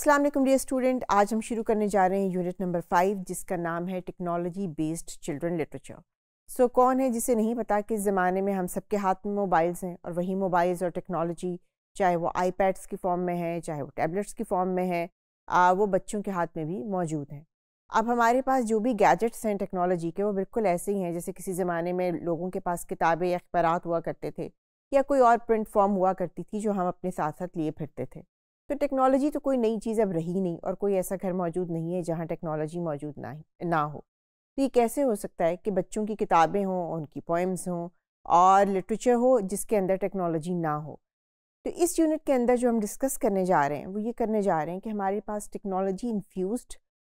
Aslam day student आज हम शुरू करने जा रहे हैं यूनिट नंबर फाइव जिसका नाम है technology based children literature so कौन है जिसे नहीं पता कि ज़माने में हम सबके हाथ में मोबाइल्स हैं और वही मोबाइल्स और टेक्नोलॉजी चाहे वो आईपैड्स की फॉर्म में है चाहे वो टैबलेट्स की फॉर्म में है आ, वो बच्चों के हाथ में भी मौजूद हैं अब हमारे पास जो भी गैजेट्स हैं टेक्नोलॉजी के वो बिल्कुल ऐसे ही हैं जैसे किसी ज़माने में लोगों के पास किताबें या अखबार हुआ करते थे या कोई और प्रिंट फॉर्म हुआ करती थी जो हम अपने साथ साथ लिए फिरते थे तो टेक्नोलॉजी तो कोई नई चीज़ अब रही नहीं और कोई ऐसा घर मौजूद नहीं है जहाँ टेक्नोलॉजी मौजूद ना ना हो तो ये कैसे हो सकता है कि बच्चों की किताबें हों उनकी पोइम्स हों और लिटरेचर हो जिसके अंदर टेक्नोलॉजी ना हो तो इस यूनिट के अंदर जो हम डिस्कस करने जा रहे हैं वो ये करने जा रहे हैं कि हमारे पास टेक्नोलॉजी इन्फ्यूज़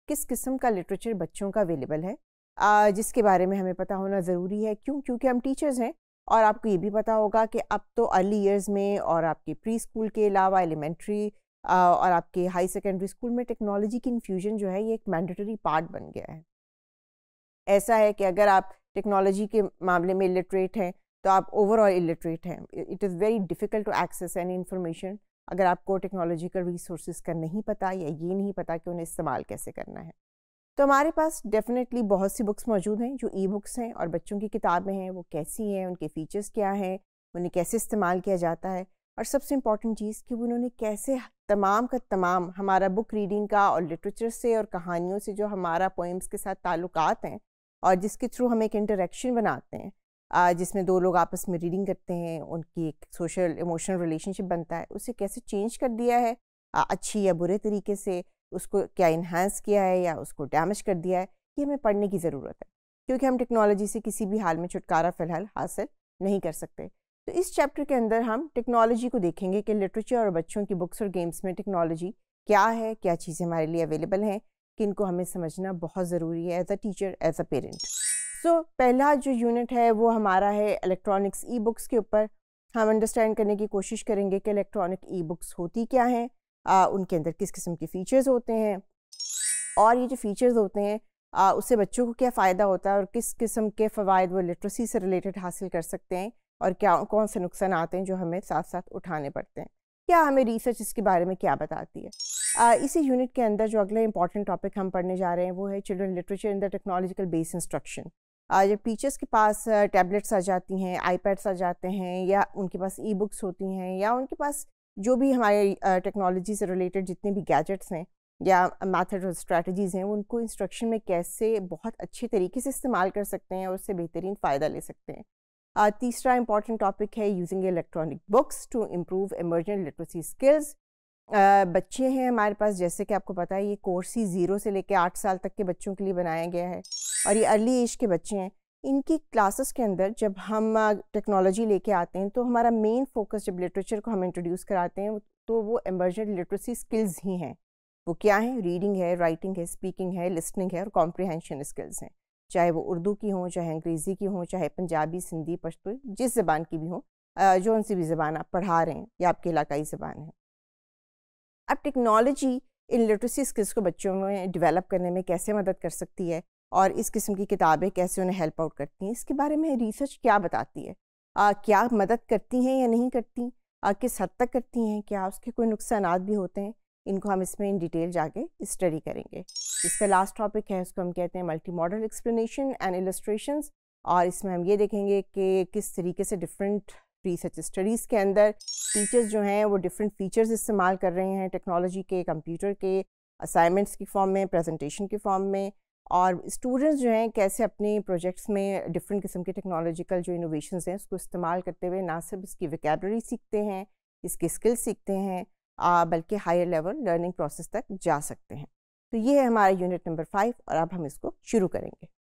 किस किस्म का लिटरेचर बच्चों का अवेलेबल है आ, जिसके बारे में हमें पता होना ज़रूरी है क्यों क्योंकि हम टीचर्स हैं और आपको ये भी पता होगा कि अब तो अर्ली ईयर्स में और आपके प्री स्कूल के अलावा एलिमेंट्री और आपके हाई सेकेंडरी स्कूल में टेक्नोलॉजी की इन्फ्यूजन जो है ये एक मैंडेटरी पार्ट बन गया है ऐसा है कि अगर आप टेक्नोलॉजी के मामले में इलिटरेट हैं तो आप ओवरऑल इलिटरेट हैं it is very difficult to access any information अगर आपको टेक्नोलॉजिकल रिसोर्स का नहीं पता या ये नहीं पता कि उन्हें इस्तेमाल कैसे करना है तो हमारे पास डेफिनेटली बहुत सी बुक्स मौजूद हैं जो ई बुक्स हैं और बच्चों की किताबें हैं वो कैसी हैं उनके फीचर्स क्या हैं उन्हें कैसे इस्तेमाल किया जाता है और सबसे इम्पॉर्टेंट चीज़ कि उन्होंने कैसे तमाम का तमाम हमारा बुक रीडिंग का और लिटरेचर से और कहानियों से जो हमारा पोइम्स के साथ ताल्लुकात हैं और जिसके थ्रू हम एक इंटरेक्शन बनाते हैं जिसमें दो लोग आपस में रीडिंग करते हैं उनकी एक सोशल इमोशनल रिलेशनशिप बनता है उसे कैसे चेंज कर दिया है अच्छी या बुरे तरीके से उसको क्या इन्हांस किया है या उसको डैमेज कर दिया है ये हमें पढ़ने की ज़रूरत है क्योंकि हम टेक्नोलॉजी से किसी भी हाल में छुटकारा फ़िलहाल हासिल नहीं कर सकते तो इस चैप्टर के अंदर हम टेक्नोलॉजी को देखेंगे कि लिटरेचर और बच्चों की बुक्स और गेम्स में टेक्नोलॉजी क्या है क्या चीज़ें हमारे लिए अवेलेबल हैं कि इनको हमें समझना बहुत ज़रूरी है as a teacher as a parent so पहला जो यूनिट है वो हमारा है इलेक्ट्रॉनिक्स ई बुक्स के ऊपर हम अंडरस्टैंड करने की कोशिश करेंगे कि इलेक्ट्रॉनिक ई बुक्स होती क्या हैं उनके अंदर किस किस्म के फ़ीचर्स होते हैं और ये जो फ़ीचर्स होते हैं उससे बच्चों को क्या फ़ायदा होता है और किस किस्म के फ़वाद वो लिटरेसी से रिलेटेड हासिल कर सकते हैं और क्या कौन से नुकसान आते हैं जो हमें साथ साथ उठाने पड़ते हैं क्या हमें रिसर्च इसके बारे में क्या बताती है आ, इसी यूनिट के अंदर जो अगला इंपॉर्टेंट टॉपिक हम पढ़ने जा रहे हैं वो है children literature in the technological base instruction जब टीचर्स के पास टैबलेट्स आ जाती हैं आईपैड्स आ जाते हैं या उनके पास ई बुक्स होती हैं या उनके पास जो भी हमारे टेक्नोलॉजी से रिलेटेड जितने भी गैजेट्स हैं या मैथड और स्ट्रैटेजीज़ हैं उनको इंस्ट्रक्शन में कैसे बहुत अच्छे तरीके से इस्तेमाल कर सकते हैं और उससे बेहतरीन फ़ायदा ले सकते हैं तीसरा इम्पॉर्टेंट टॉपिक है using electronic books to improve emergent literacy skills बच्चे हैं हमारे पास जैसे कि आपको पता है ये कोर्स ही ज़ीरो से लेकर आठ साल तक के बच्चों के लिए बनाया गया है और ये अर्ली एज के बच्चे हैं इनकी क्लासेस के अंदर जब हम टेक्नोलॉजी लेके आते हैं तो हमारा मेन फोकस जब लिटरेचर को हम इंट्रोड्यूस कराते हैं तो वो इमरजेंट लिटरेसी स्किल्स ही हैं वो क्या हैं रीडिंग है राइटिंग है स्पीकिंग है लिसनिंग है और कॉम्प्रीहेंशन स्किल्स हैं चाहे वो उर्दू की हों चाहे अंग्रेज़ी की हों चाहे पंजाबी सिंधी पश्तो जिस ज़बान की भी हों जो सी भी ज़बान आप पढ़ा रहे हैं या आपकी इलाकाई ज़बान है अब टेक्नोलॉजी इन लिटरेसी स्किल्स को बच्चों में डेवलप करने में कैसे मदद कर सकती है और इस किस्म की किताबें कैसे उन्हें हेल्प आउट करती हैं इसके बारे में रिसर्च क्या बताती है आ, क्या मदद करती हैं या नहीं करती किस हद तक करती हैं क्या उसके कोई नुकसान भी होते हैं इनको हम इसमें इन डिटेल जाके स्टडी करेंगे इसका लास्ट टॉपिक है उसको हम कहते हैं multi modal explanation and illustration और इसमें हम ये देखेंगे कि किस तरीके से डिफरेंट रिसर्च स्टडीज़ के अंदर टीचर्स जो हैं वो डिफरेंट फीचर्स इस्तेमाल कर रहे हैं टेक्नोलॉजी के कंप्यूटर के असाइनमेंट्स की फॉर्म में प्रेजेंटेशन के फॉर्म में और स्टूडेंट्स जो हैं कैसे अपने प्रोजेक्ट्स में डिफरेंट किस्म के टेक्नोलॉजिकल जो इनोवेशन हैं उसको इस्तेमाल करते हुए ना सिर्फ इसकी विकेबलरी सीखते हैं इसके स्किल्स सीखते हैं बल्कि हायर लेवल लर्निंग प्रोसेस तक जा सकते हैं तो ये है हमारा यूनिट नंबर फाइव और अब हम इसको शुरू करेंगे